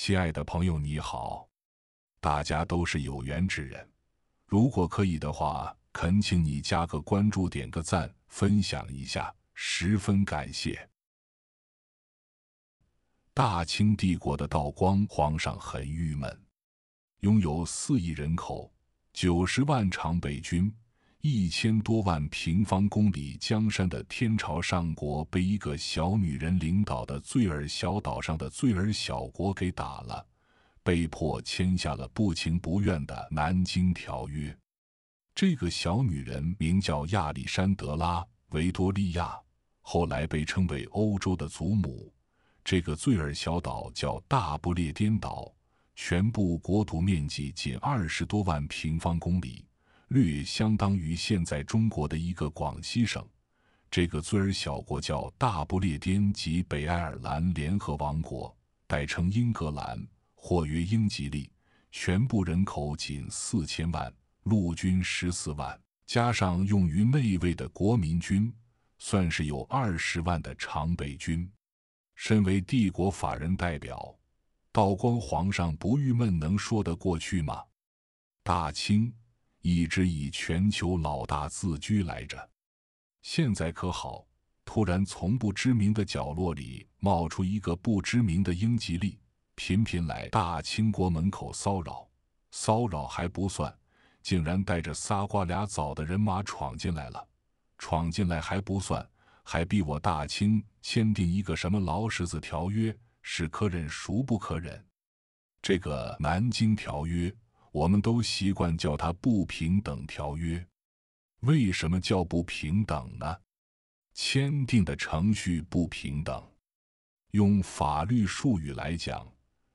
亲爱的朋友，你好，大家都是有缘之人，如果可以的话，恳请你加个关注，点个赞，分享一下，十分感谢。大清帝国的道光皇上很郁闷，拥有四亿人口，九十万常北军。一千多万平方公里江山的天朝上国，被一个小女人领导的罪尔小岛上的罪尔小国给打了，被迫签下了不情不愿的《南京条约》。这个小女人名叫亚历山德拉·维多利亚，后来被称为欧洲的祖母。这个罪尔小岛叫大不列颠岛，全部国土面积仅二十多万平方公里。略相当于现在中国的一个广西省，这个尊尔小国叫大不列颠及北爱尔兰联合王国，代称英格兰或曰英吉利，全部人口仅四千万，陆军十四万，加上用于内卫的国民军，算是有二十万的常备军。身为帝国法人代表，道光皇上不郁闷能说得过去吗？大清。一直以全球老大自居来着，现在可好？突然从不知名的角落里冒出一个不知名的英吉利，频频来大清国门口骚扰，骚扰还不算，竟然带着仨瓜俩枣的人马闯进来了，闯进来还不算，还逼我大清签订一个什么老什子条约，是可忍孰不可忍？这个《南京条约》。我们都习惯叫它不平等条约。为什么叫不平等呢？签订的程序不平等。用法律术语来讲，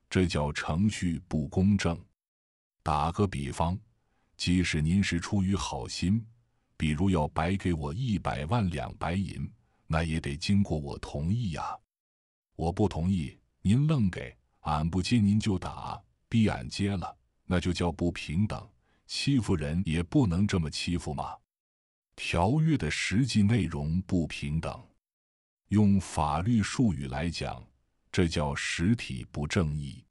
这叫程序不公正。打个比方，即使您是出于好心，比如要白给我一百万两白银，那也得经过我同意呀。我不同意，您愣给，俺不接，您就打，逼俺接了。那就叫不平等，欺负人也不能这么欺负嘛。条约的实际内容不平等，用法律术语来讲，这叫实体不正义。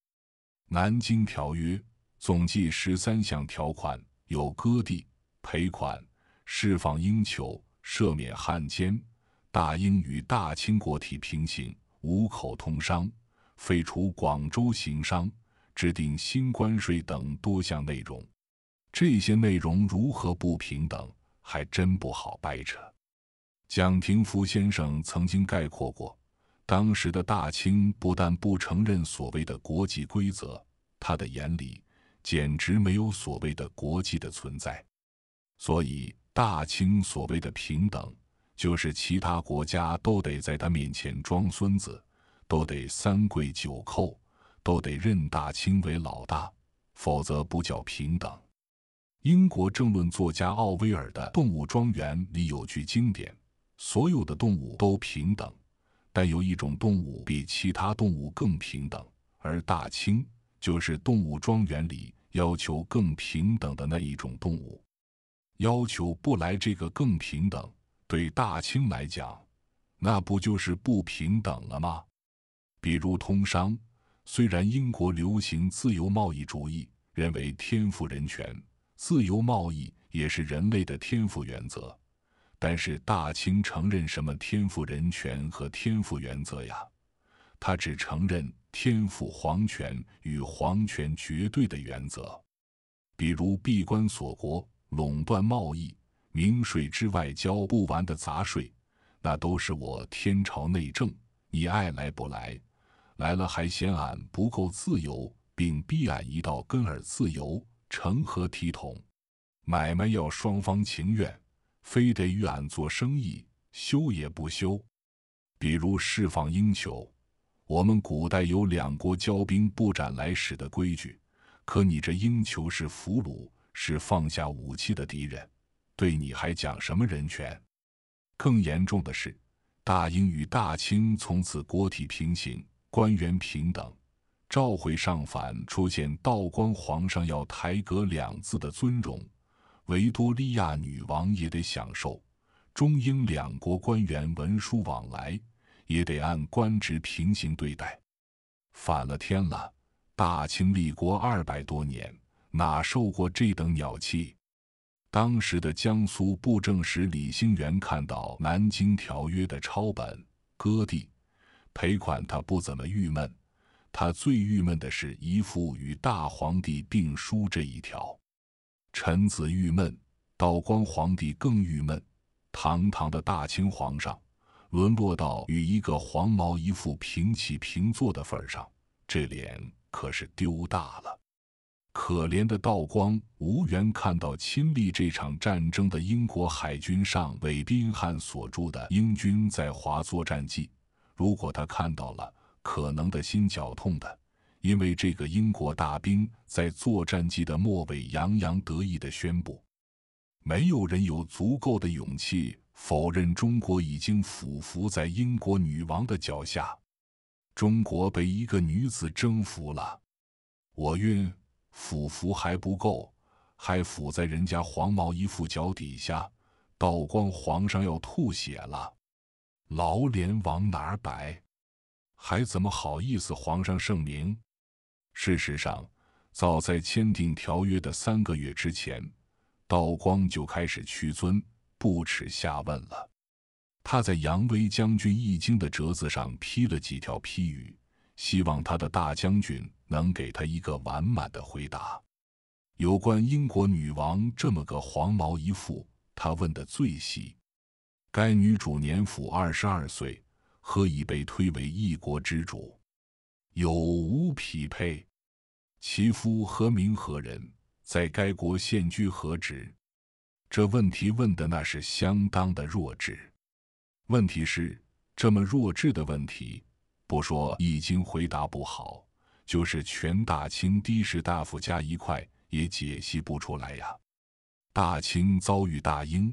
《南京条约》总计十三项条款，有割地、赔款、释放英囚、赦免汉奸、大英与大清国体平行、五口通商、废除广州行商。制定新关税等多项内容，这些内容如何不平等，还真不好掰扯。蒋廷黻先生曾经概括过，当时的大清不但不承认所谓的国际规则，他的眼里简直没有所谓的国际的存在。所以，大清所谓的平等，就是其他国家都得在他面前装孙子，都得三跪九叩。都得认大清为老大，否则不叫平等。英国政论作家奥威尔的《动物庄园》里有句经典：“所有的动物都平等，但有一种动物比其他动物更平等，而大清就是动物庄园里要求更平等的那一种动物。要求不来这个更平等，对大清来讲，那不就是不平等了吗？比如通商。”虽然英国流行自由贸易主义，认为天赋人权、自由贸易也是人类的天赋原则，但是大清承认什么天赋人权和天赋原则呀？他只承认天赋皇权与皇权绝对的原则，比如闭关锁国、垄断贸易、明税之外交不完的杂税，那都是我天朝内政，你爱来不来。来了还嫌俺不够自由，并逼俺一道跟而自由，成何体统？买卖要双方情愿，非得与俺做生意，休也不休。比如释放英囚，我们古代有两国交兵不斩来使的规矩，可你这英囚是俘虏，是放下武器的敌人，对你还讲什么人权？更严重的是，大英与大清从此国体平行。官员平等，召回上反出现“道光皇上要抬阁”两字的尊荣，维多利亚女王也得享受，中英两国官员文书往来也得按官职平行对待，反了天了！大清立国二百多年，哪受过这等鸟气？当时的江苏布政使李星元看到《南京条约》的抄本，割地。赔款，他不怎么郁闷。他最郁闷的是，一副与大皇帝订书这一条。臣子郁闷，道光皇帝更郁闷。堂堂的大清皇上，沦落到与一个黄毛一副平起平坐的份上，这脸可是丢大了。可怜的道光无缘看到亲历这场战争的英国海军上尉宾汉所著的《英军在华作战记》。如果他看到了可能的心绞痛的，因为这个英国大兵在作战记的末尾洋洋得意地宣布：“没有人有足够的勇气否认中国已经俯伏在英国女王的脚下，中国被一个女子征服了。”我晕，俯伏还不够，还俯在人家黄毛衣服脚底下，道光皇上要吐血了。老脸往哪儿摆？还怎么好意思？皇上圣明。事实上，早在签订条约的三个月之前，道光就开始屈尊不耻下问了。他在杨威将军一经》的折子上批了几条批语，希望他的大将军能给他一个完满的回答。有关英国女王这么个黄毛一副，他问的最细。该女主年甫二十二岁，何以被推为一国之主？有无匹配？其夫何名何人？在该国现居何职？这问题问的那是相当的弱智。问题是这么弱智的问题，不说《易经》回答不好，就是全大清的士大夫加一块也解析不出来呀。大清遭遇大英。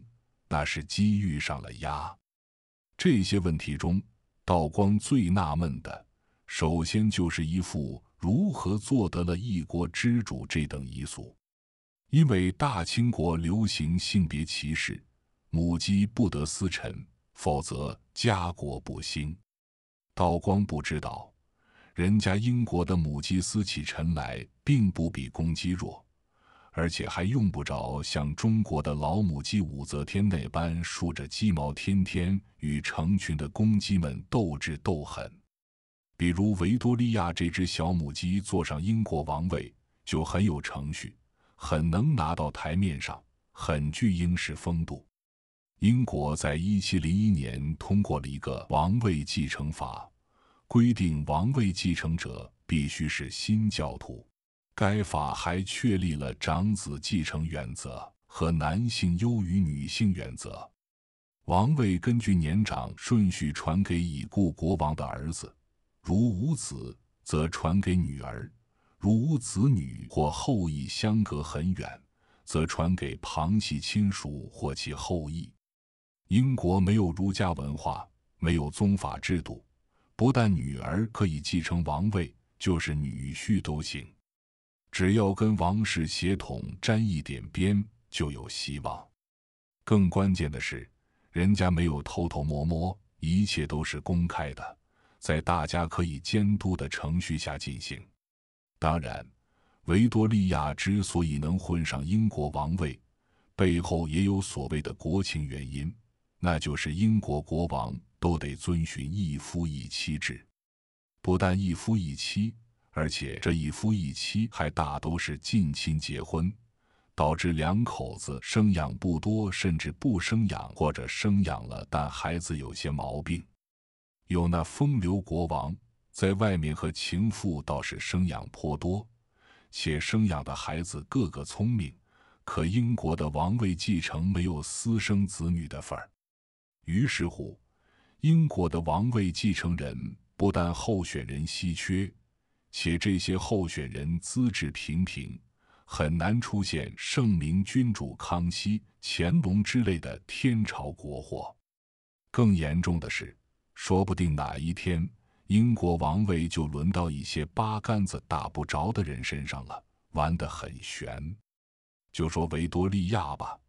那是鸡遇上了鸭。这些问题中，道光最纳闷的，首先就是一副如何做得了一国之主这等遗俗。因为大清国流行性别歧视，母鸡不得私臣，否则家国不兴。道光不知道，人家英国的母鸡私起臣来，并不比公鸡弱。而且还用不着像中国的老母鸡武则天那般竖着鸡毛，天天与成群的公鸡们斗智斗狠。比如维多利亚这只小母鸡坐上英国王位，就很有程序，很能拿到台面上，很具英式风度。英国在一七零一年通过了一个王位继承法，规定王位继承者必须是新教徒。该法还确立了长子继承原则和男性优于女性原则。王位根据年长顺序传给已故国王的儿子，如无子，则传给女儿；如无子女或后裔相隔很远，则传给旁系亲属或其后裔。英国没有儒家文化，没有宗法制度，不但女儿可以继承王位，就是女婿都行。只要跟王室血统沾一点边，就有希望。更关键的是，人家没有偷偷摸摸，一切都是公开的，在大家可以监督的程序下进行。当然，维多利亚之所以能混上英国王位，背后也有所谓的国情原因，那就是英国国王都得遵循一夫一妻制，不但一夫一妻。而且这一夫一妻还大都是近亲结婚，导致两口子生养不多，甚至不生养，或者生养了但孩子有些毛病。有那风流国王在外面和情妇倒是生养颇多，且生养的孩子个个聪明。可英国的王位继承没有私生子女的份儿，于是乎，英国的王位继承人不但候选人稀缺。且这些候选人资质平平，很难出现圣明君主康熙、乾隆之类的天朝国货。更严重的是，说不定哪一天英国王位就轮到一些八竿子打不着的人身上了，玩得很悬。就说维多利亚吧，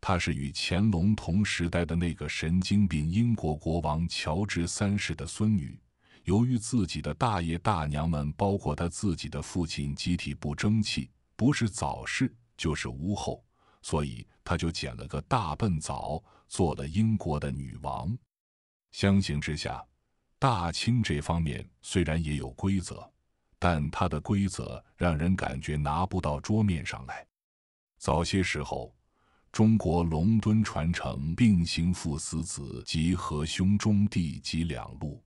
她是与乾隆同时代的那个神经病英国国王乔治三世的孙女。由于自己的大爷大娘们，包括他自己的父亲，集体不争气，不是早逝就是无后，所以他就捡了个大笨枣，做了英国的女王。相形之下，大清这方面虽然也有规则，但它的规则让人感觉拿不到桌面上来。早些时候，中国龙敦传承并行父死子及和兄终弟及两路。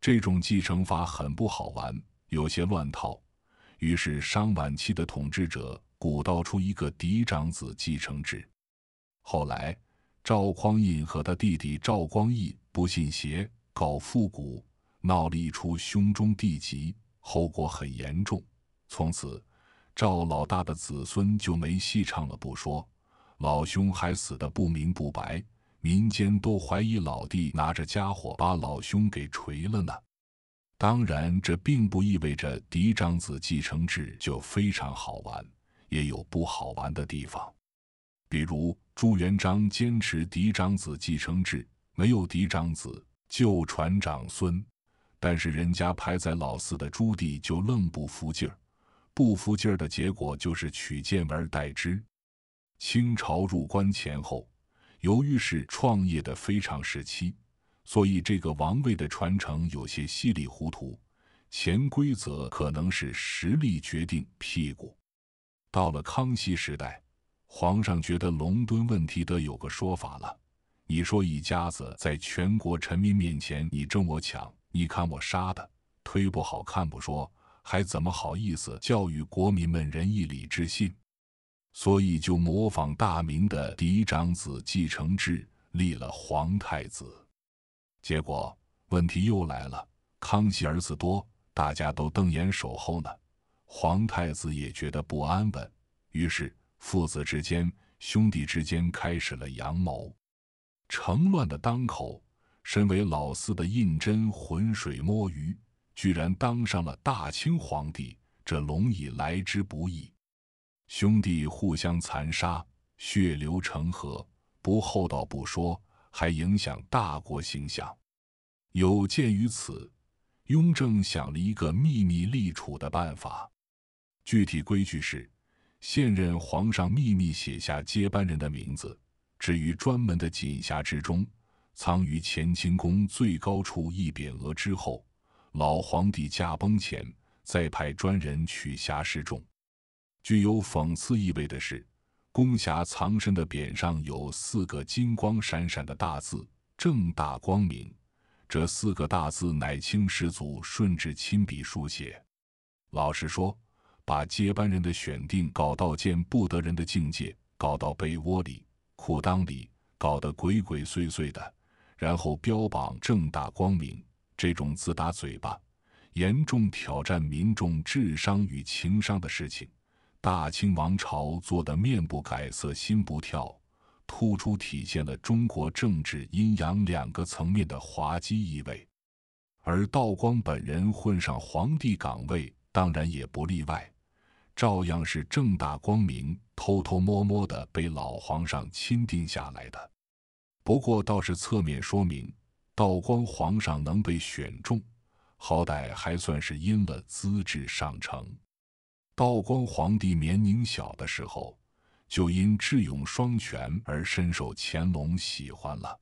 这种继承法很不好玩，有些乱套。于是商晚期的统治者鼓捣出一个嫡长子继承制。后来赵匡胤和他弟弟赵光义不信邪，搞复古，闹了一出兄终弟及，后果很严重。从此赵老大的子孙就没戏唱了，不说，老兄还死得不明不白。民间都怀疑老弟拿着家伙把老兄给锤了呢。当然，这并不意味着嫡长子继承制就非常好玩，也有不好玩的地方。比如朱元璋坚持嫡长子继承制，没有嫡长子就传长孙，但是人家排在老四的朱棣就愣不服劲儿，不服劲儿的结果就是取剑而代之。清朝入关前后。由于是创业的非常时期，所以这个王位的传承有些稀里糊涂。潜规则可能是实力决定屁股。到了康熙时代，皇上觉得隆敦问题得有个说法了。你说一家子在全国臣民面前你争我抢，你看我杀的，推不好看不说，还怎么好意思教育国民们仁义礼智信？所以就模仿大明的嫡长子继承制，立了皇太子。结果问题又来了，康熙儿子多，大家都瞪眼守候呢，皇太子也觉得不安稳。于是父子之间、兄弟之间开始了阳谋。承乱的当口，身为老四的胤禛浑水摸鱼，居然当上了大清皇帝。这龙椅来之不易。兄弟互相残杀，血流成河，不厚道不说，还影响大国形象。有鉴于此，雍正想了一个秘密立储的办法。具体规矩是：现任皇上秘密写下接班人的名字，置于专门的锦匣之中，藏于乾清宫最高处一匾额之后。老皇帝驾崩前，再派专人取匣示众。具有讽刺意味的是，宫霞藏身的匾上有四个金光闪闪的大字“正大光明”。这四个大字乃清始祖顺治亲笔书写。老实说，把接班人的选定搞到见不得人的境界，搞到被窝里、裤裆里，搞得鬼鬼祟祟的，然后标榜正大光明，这种自打嘴巴、严重挑战民众智商与情商的事情。大清王朝做的面不改色心不跳，突出体现了中国政治阴阳两个层面的滑稽意味。而道光本人混上皇帝岗位，当然也不例外，照样是正大光明、偷偷摸摸的被老皇上钦定下来的。不过倒是侧面说明，道光皇上能被选中，好歹还算是因了资质上乘。道光皇帝年龄小的时候，就因智勇双全而深受乾隆喜欢了。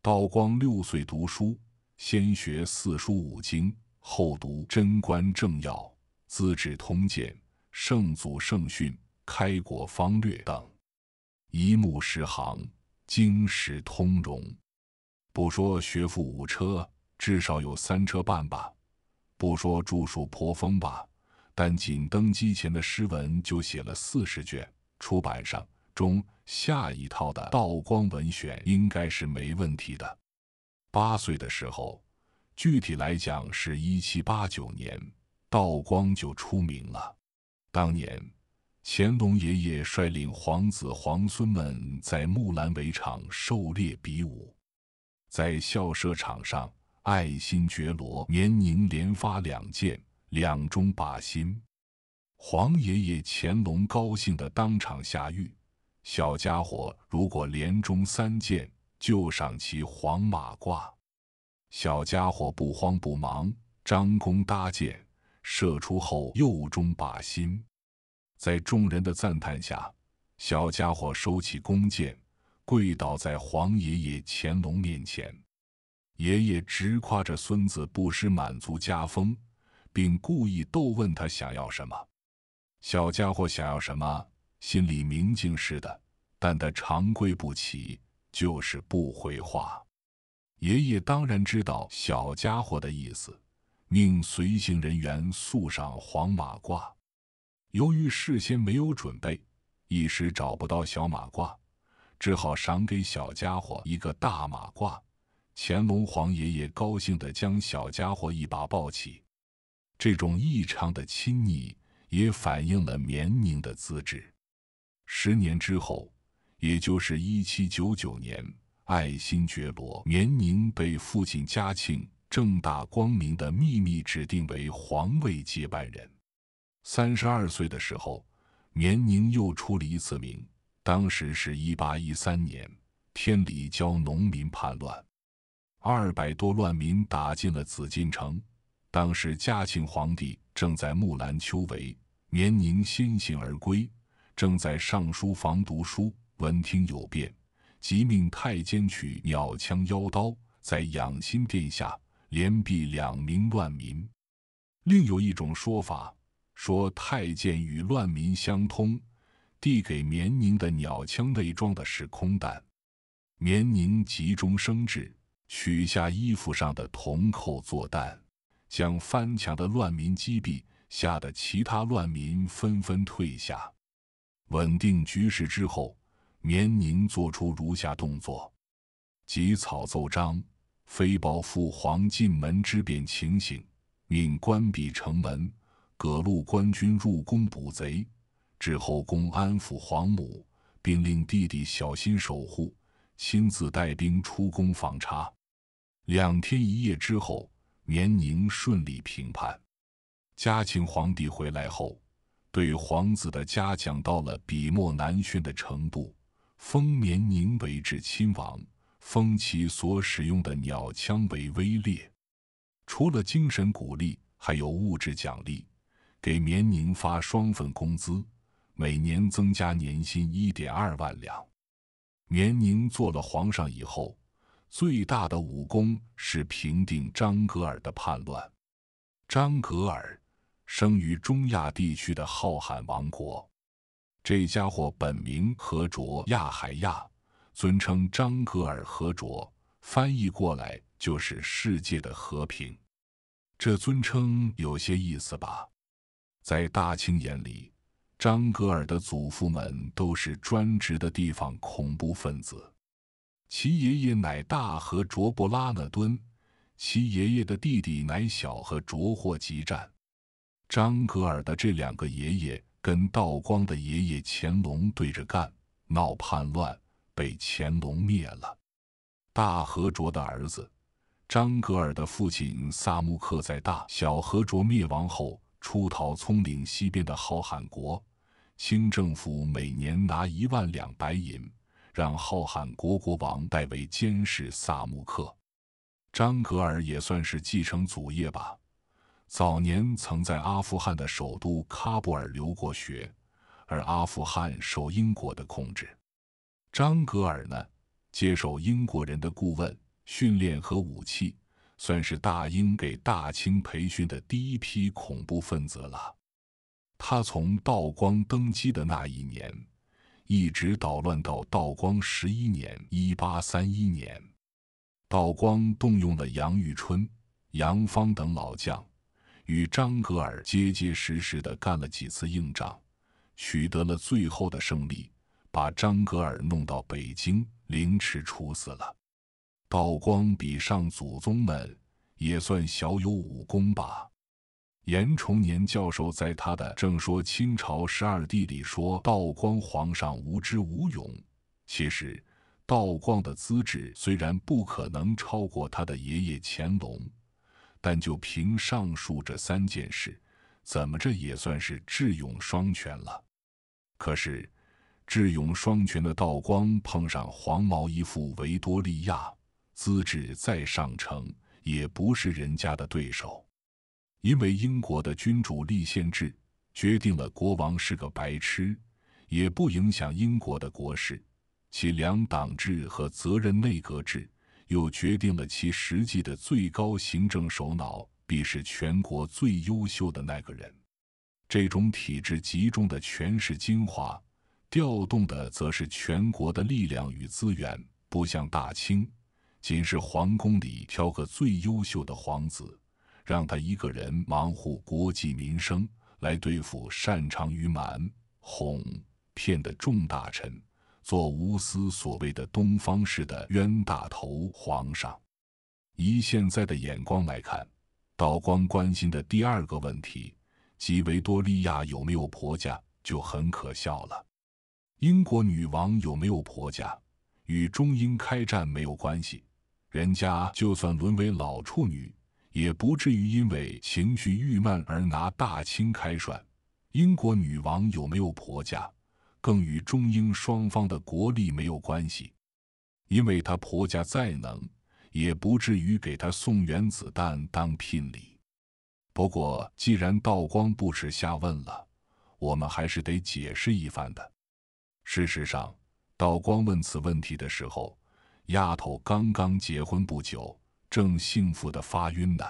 道光六岁读书，先学四书五经，后读《贞观政要》《资治通鉴》《圣祖圣训》《开国方略》等，一目十行，经史通融。不说学富五车，至少有三车半吧；不说著述颇丰吧。但仅登基前的诗文就写了四十卷，出版上中下一套的《道光文选》应该是没问题的。八岁的时候，具体来讲是一七八九年，道光就出名了。当年，乾隆爷爷率领皇子皇孙们在木兰围场狩猎比武，在校舍场上，爱新觉罗绵宁连发两箭。两中靶心，黄爷爷乾隆高兴的当场下狱，小家伙如果连中三箭，就赏其黄马褂。小家伙不慌不忙，张弓搭箭，射出后又中靶心。在众人的赞叹下，小家伙收起弓箭，跪倒在黄爷爷乾隆面前。爷爷直夸着孙子不失满族家风。并故意逗问他想要什么。小家伙想要什么，心里明镜似的，但他长跪不起，就是不回话。爷爷当然知道小家伙的意思，命随行人员速上黄马褂。由于事先没有准备，一时找不到小马褂，只好赏给小家伙一个大马褂。乾隆皇爷爷高兴地将小家伙一把抱起。这种异常的亲昵，也反映了绵宁的资质。十年之后，也就是一七九九年，爱新觉罗绵宁被父亲嘉庆正大光明的秘密指定为皇位接班人。三十二岁的时候，绵宁又出了一次名。当时是一八一三年，天理教农民叛乱，二百多乱民打进了紫禁城。当时嘉庆皇帝正在木兰秋闱，绵宁先行而归，正在上书房读书，闻听有变，即命太监取鸟枪腰刀，在养心殿下连毙两名乱民。另有一种说法，说太监与乱民相通，递给绵宁的鸟枪内装的是空弹，绵宁急中生智，取下衣服上的铜扣作弹。将翻墙的乱民击毙，吓得其他乱民纷纷退下。稳定局势之后，绵宁做出如下动作：及草奏章，飞报父皇进门之变情形，命关闭城门，各路官军入宫捕贼；至后宫安抚皇母，并令弟弟小心守护，亲自带兵出宫访查。两天一夜之后。绵宁顺利平叛，嘉庆皇帝回来后，对皇子的嘉奖到了笔墨难宣的程度，封绵宁为至亲王，封其所使用的鸟枪为威烈。除了精神鼓励，还有物质奖励，给绵宁发双份工资，每年增加年薪一点二万两。绵宁做了皇上以后。最大的武功是平定张格尔的叛乱。张格尔生于中亚地区的浩罕王国，这家伙本名何卓亚海亚，尊称张格尔何卓，翻译过来就是世界的和平。这尊称有些意思吧？在大清眼里，张格尔的祖父们都是专职的地方恐怖分子。其爷爷乃大和卓布拉那敦，其爷爷的弟弟乃小和卓霍吉占。张格尔的这两个爷爷跟道光的爷爷乾隆对着干，闹叛乱，被乾隆灭了。大和卓的儿子张格尔的父亲萨木克在大小和卓灭亡后出逃，葱岭西边的浩罕国。清政府每年拿一万两白银。让浩罕国国王代为监视萨穆克，张格尔也算是继承祖业吧。早年曾在阿富汗的首都喀布尔留过学，而阿富汗受英国的控制。张格尔呢，接受英国人的顾问训练和武器，算是大英给大清培训的第一批恐怖分子了。他从道光登基的那一年。一直捣乱到道光十一年（一八三一年），道光动用了杨玉春、杨芳等老将，与张格尔结结实实地干了几次硬仗，取得了最后的胜利，把张格尔弄到北京凌迟处死了。道光比上祖宗们也算小有武功吧。严崇年教授在他的《正说清朝十二帝》里说，道光皇上无知无勇。其实，道光的资质虽然不可能超过他的爷爷乾隆，但就凭上述这三件事，怎么着也算是智勇双全了。可是，智勇双全的道光碰上黄毛一副维多利亚，资质再上乘，也不是人家的对手。因为英国的君主立宪制决定了国王是个白痴，也不影响英国的国事；其两党制和责任内阁制又决定了其实际的最高行政首脑必是全国最优秀的那个人。这种体制集中的权势精华，调动的则是全国的力量与资源，不像大清，仅是皇宫里挑个最优秀的皇子。让他一个人忙乎国计民生，来对付擅长于瞒哄骗的众大臣，做无私所谓的东方式的冤大头。皇上，以现在的眼光来看，道光关心的第二个问题，即维多利亚有没有婆家，就很可笑了。英国女王有没有婆家，与中英开战没有关系，人家就算沦为老处女。也不至于因为情绪郁闷而拿大清开涮。英国女王有没有婆家，更与中英双方的国力没有关系。因为她婆家再能，也不至于给她送原子弹当聘礼。不过，既然道光不耻下问了，我们还是得解释一番的。事实上，道光问此问题的时候，丫头刚刚结婚不久。正幸福的发晕呢。